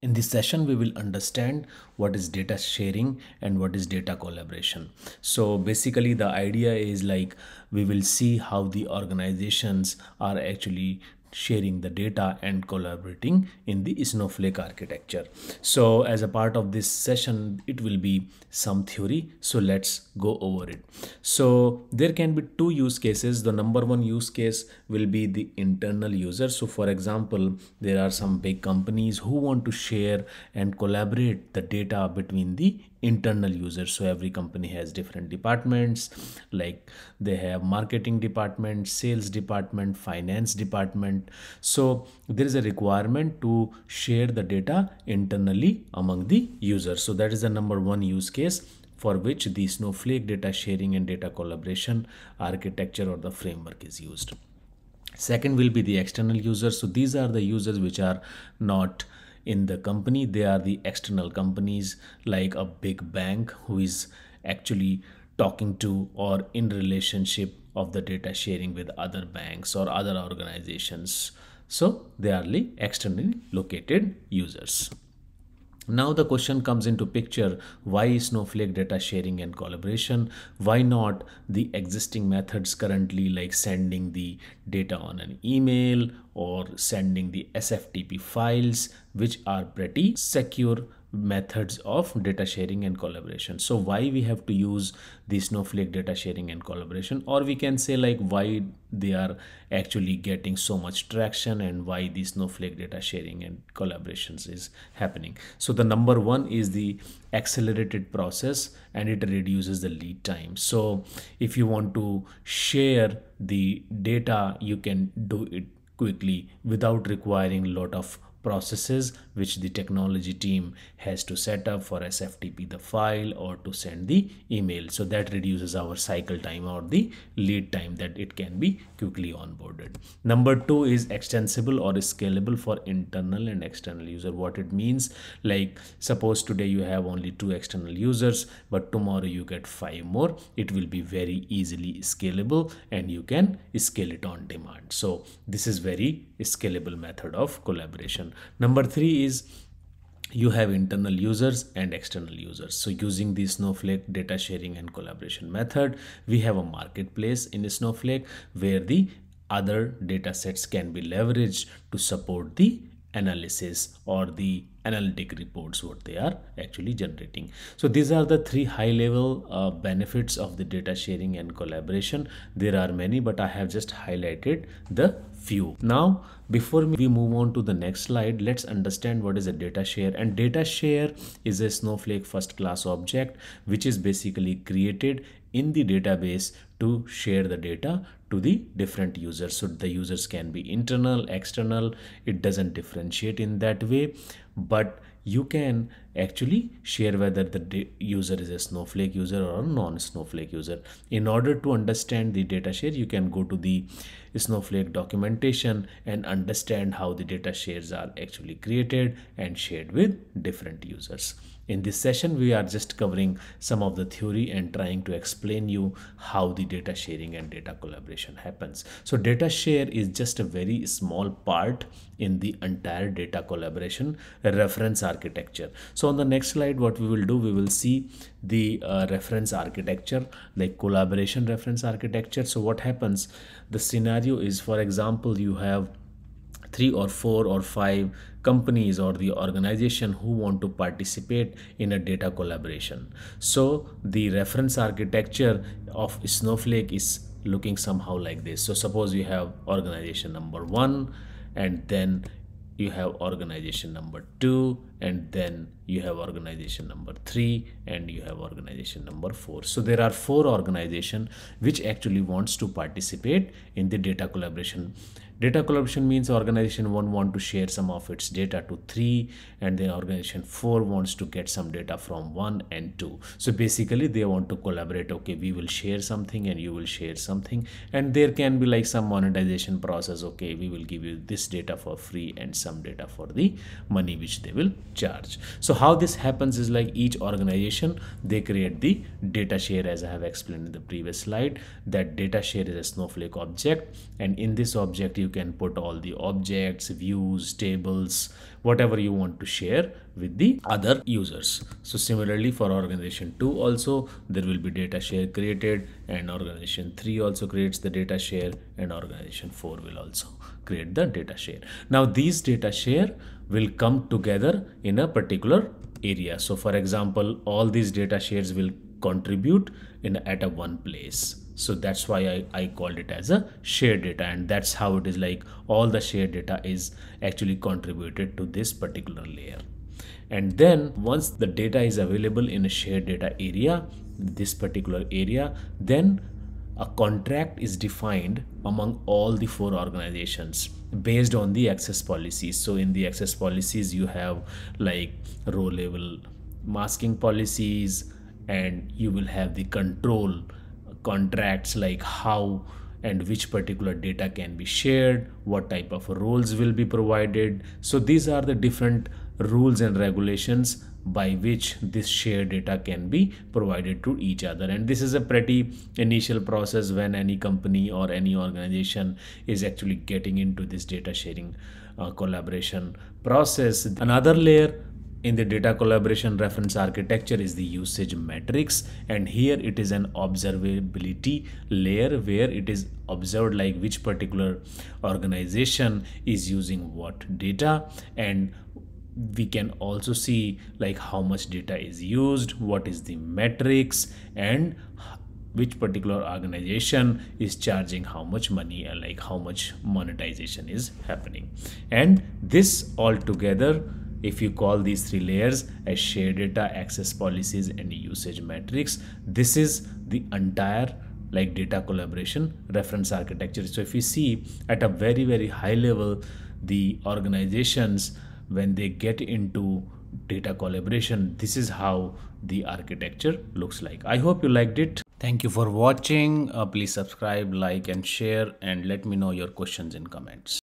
In this session, we will understand what is data sharing and what is data collaboration. So basically the idea is like we will see how the organizations are actually sharing the data and collaborating in the snowflake architecture so as a part of this session it will be some theory so let's go over it so there can be two use cases the number one use case will be the internal user so for example there are some big companies who want to share and collaborate the data between the internal users so every company has different departments like they have marketing department sales department finance department environment. So there is a requirement to share the data internally among the users. So that is the number one use case for which the Snowflake data sharing and data collaboration architecture or the framework is used. Second will be the external users. So these are the users which are not in the company. They are the external companies like a big bank who is actually talking to or in relationship of the data sharing with other banks or other organizations. So they are the externally located users. Now the question comes into picture, why Snowflake data sharing and collaboration? Why not the existing methods currently like sending the data on an email or sending the SFTP files, which are pretty secure methods of data sharing and collaboration so why we have to use the snowflake data sharing and collaboration or we can say like why they are actually getting so much traction and why the snowflake data sharing and collaborations is happening so the number one is the accelerated process and it reduces the lead time so if you want to share the data you can do it quickly without requiring a lot of processes which the technology team has to set up for SFTP the file or to send the email. So that reduces our cycle time or the lead time that it can be quickly onboarded. Number two is extensible or scalable for internal and external user. What it means like suppose today you have only two external users but tomorrow you get five more. It will be very easily scalable and you can scale it on demand. So this is very scalable method of collaboration. Number three is you have internal users and external users so using the snowflake data sharing and collaboration method we have a marketplace in snowflake where the other data sets can be leveraged to support the analysis or the analytic reports what they are actually generating so these are the three high level uh, benefits of the data sharing and collaboration there are many but i have just highlighted the few now before we move on to the next slide let's understand what is a data share and data share is a snowflake first class object which is basically created in the database to share the data to the different users so the users can be internal external it doesn't differentiate in that way but you can actually share whether the user is a snowflake user or a non-snowflake user in order to understand the data share you can go to the snowflake documentation and understand how the data shares are actually created and shared with different users in this session we are just covering some of the theory and trying to explain you how the data sharing and data collaboration happens so data share is just a very small part in the entire data collaboration reference architecture so so on the next slide what we will do we will see the uh, reference architecture like collaboration reference architecture so what happens the scenario is for example you have three or four or five companies or the organization who want to participate in a data collaboration so the reference architecture of snowflake is looking somehow like this so suppose you have organization number one and then you have organization number 2 and then you have organization number 3 and you have organization number 4 so there are four organizations which actually wants to participate in the data collaboration Data collaboration means organization 1 want to share some of its data to 3 and then organization 4 wants to get some data from 1 and 2. So basically they want to collaborate. Okay, we will share something and you will share something and there can be like some monetization process. Okay, we will give you this data for free and some data for the money which they will charge. So how this happens is like each organization they create the data share as I have explained in the previous slide that data share is a snowflake object and in this object you you can put all the objects, views, tables, whatever you want to share with the other users. So similarly for organization 2 also there will be data share created and organization 3 also creates the data share and organization 4 will also create the data share. Now these data share will come together in a particular area. So for example all these data shares will contribute in at a one place. So that's why I, I called it as a shared data and that's how it is like all the shared data is actually contributed to this particular layer. And then once the data is available in a shared data area, this particular area, then a contract is defined among all the four organizations based on the access policies. So in the access policies, you have like row level masking policies and you will have the control contracts like how and which particular data can be shared, what type of roles will be provided. So these are the different rules and regulations by which this shared data can be provided to each other and this is a pretty initial process when any company or any organization is actually getting into this data sharing uh, collaboration process another layer in the data collaboration reference architecture is the usage matrix and here it is an observability layer where it is observed like which particular organization is using what data and we can also see like how much data is used, what is the matrix and which particular organization is charging how much money and uh, like how much monetization is happening and this all together if you call these three layers as shared data, access policies and usage metrics, this is the entire like data collaboration reference architecture. So if you see at a very, very high level, the organizations, when they get into data collaboration, this is how the architecture looks like. I hope you liked it. Thank you for watching. Uh, please subscribe, like and share and let me know your questions in comments.